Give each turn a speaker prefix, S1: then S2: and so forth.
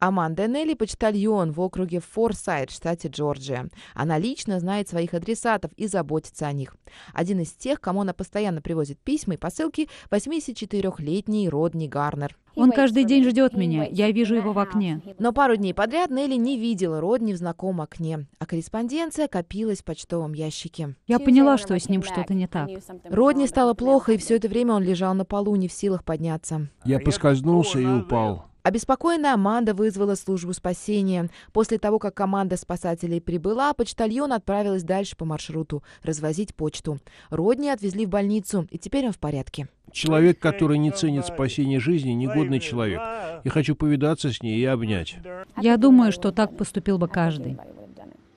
S1: Аманда Энелли – почтальон в округе Форсайт, штате Джорджия. Она лично знает своих адресатов и заботится о них. Один из тех, кому она постоянно привозит письма и посылки – 84-летний Родни Гарнер. Он каждый день ждет меня. Я вижу его в окне. Но пару дней подряд Нелли не видела Родни в знакомом окне, а корреспонденция копилась в почтовом ящике. Я поняла, что с ним что-то не так. Родни стало плохо, и все это время он лежал на полу, не в силах подняться.
S2: Я поскользнулся и упал.
S1: Обеспокоенная Аманда вызвала службу спасения. После того, как команда спасателей прибыла, почтальон отправилась дальше по маршруту развозить почту. Родни отвезли в больницу, и теперь он в порядке.
S3: Человек, который не ценит спасение жизни, негодный человек. Я хочу повидаться с ней и обнять.
S4: Я думаю, что так поступил бы каждый.